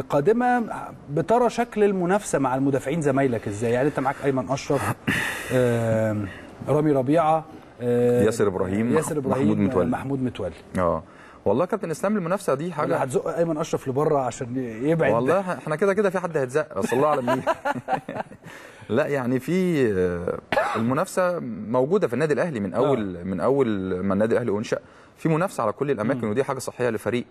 القادمة بترى شكل المنافسة مع المدافعين زمايلك ازاي يعني انت معاك ايمن اشرف رامي ربيعة ياسر ابراهيم ياسر ابراهيم محمود متولي محمود متولي اه والله كابتن اسلام المنافسه دي حاجه هتزق ايمن اشرف لبره عشان يبعد والله احنا كده كده في حد هيتزق بس الله اعلم مين لا يعني في آه، المنافسه موجوده في النادي الاهلي من اول آه. من اول ما النادي الاهلي انشا في منافسه على كل الاماكن ودي حاجه صحيه للفريق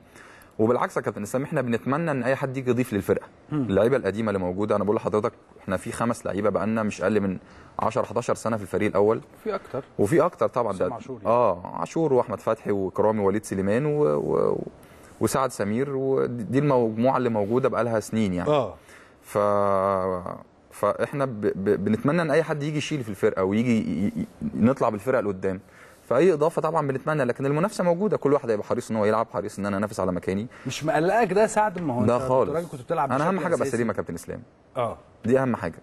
وبالعكس يا كابتن اسلام احنا بنتمنى ان اي حد يجي يضيف للفرقه اللعيبه القديمه اللي موجوده انا بقول لحضرتك احنا في خمس لعيبه بقى لنا مش اقل من 10 11 سنه في الفريق الاول في اكتر وفي اكتر طبعا ده عاشور يعني. اه عاشور واحمد فتحي وكرامي وليد سليمان و... و... وسعد سمير ودي المجموعه اللي موجوده بقى لها سنين يعني اه ف فاحنا ب... ب... بنتمنى ان اي حد يجي يشيل في الفرقه ويجي ي... ي... نطلع بالفرقه لقدام فاي اضافه طبعا بنتمنى لكن المنافسه موجوده كل واحد هيبقى حريص ان هو يلعب حريص ان انا انافس على مكاني مش مقلقك ده سعد ما هو ده خالص كنت بتلعب انا اهم حاجه ابقى سليم يا كابتن اسلام اه دي اهم حاجه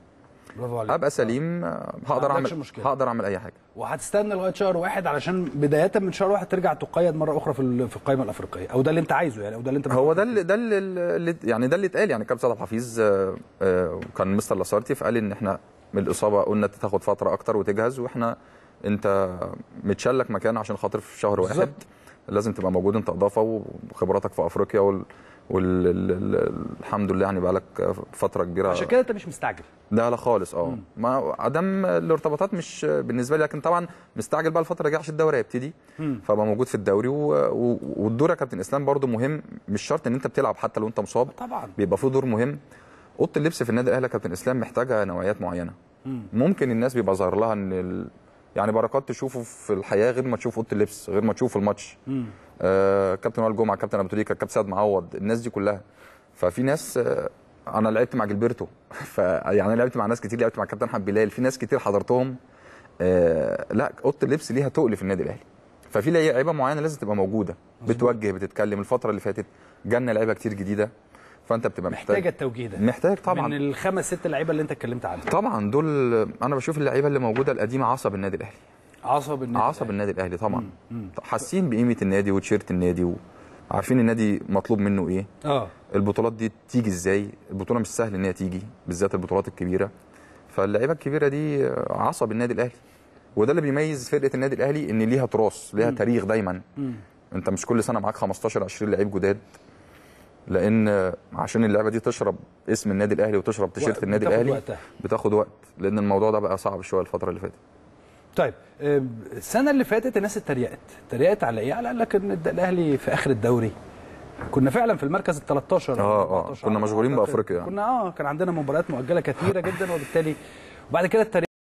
برافو عليك ابقى سليم هقدر اعمل مشكلة. هقدر اعمل اي حاجه وهتستنى لغايه شهر واحد علشان بدايه من شهر واحد ترجع تقيد مره اخرى في في القائمه الافريقيه او ده اللي انت عايزه يعني او ده اللي انت هو ده اللي ده اللي يعني ده اللي اتقال يعني كابتن صلاح حفيظ آه، آه، كان مستر لاسارتي فقال ان احنا من الاصابه قلنا تاخد فتره اكتر وتجهز واحنا انت متشلك مكان عشان خاطر في شهر واحد بالزبط. لازم تبقى موجود انت اضافه وخبراتك في افريقيا وال... والحمد لله يعني بقالك فتره كبيره عشان كده انت مش مستعجل لا لا خالص اه ما عدم الارتباطات مش بالنسبه لي لكن طبعا مستعجل بقى الفتره الجايه عشان الدوري هيبتدي فبقى موجود في الدوري والدور يا كابتن اسلام برده مهم مش شرط ان انت بتلعب حتى لو انت مصاب طبعا بيبقى في دور مهم اوضه اللبس في النادي الاهلي كابتن اسلام محتاجه نوعيات معينه ممكن الناس بيبقى ظاهر لها ان ال... يعني بركات تشوفه في الحياه غير ما تشوف اوضه اللبس غير ما تشوفه في الماتش آه كابتن وائل جمعه كابتن ابو تريكه كابتن سعد معوض الناس دي كلها ففي ناس آه انا لعبت مع جلبرتو فيعني انا لعبت مع ناس كتير لعبت مع كابتن احمد بلال في ناس كتير حضرتهم آه لا اوضه اللبس ليها تقل في النادي الاهلي ففي لعيبه معينه لازم تبقى موجوده بتوجه بتتكلم الفتره اللي فاتت جالنا لعيبه كتير جديده فانت بتبقى محتاج محتاجه التوجيه ده محتاج طبعا من الخمس ست لعيبه اللي انت اتكلمت عنهم طبعا دول انا بشوف اللعيبه اللي موجوده القديمه عصب النادي الاهلي عصب النادي عصب النادي الاهلي طبعا حاسين بقيمه النادي وتيشيرت النادي وعارفين عارفين النادي مطلوب منه ايه اه البطولات دي تيجي ازاي البطوله مش سهل ان هي تيجي بالذات البطولات الكبيره فاللعيبه الكبيره دي عصب النادي الاهلي وده اللي بيميز فرقه النادي الاهلي ان ليها تراث ليها تاريخ دايما انت مش كل سنه معاك 15 20 لعيب جداد لان عشان اللعبه دي تشرب اسم النادي الاهلي وتشرب تيشيرت النادي الاهلي وقتها. بتاخد وقت لان الموضوع ده بقى صعب شويه الفتره اللي فاتت طيب السنه اللي فاتت الناس اتريقت اتريقت على ايه على لك ان الاهلي في اخر الدوري كنا فعلا في المركز ال 13 اه اه كنا مشغولين بافريقيا يعني. كنا اه كان عندنا مباريات مؤجله كثيره جدا وبالتالي وبعد كده التريقة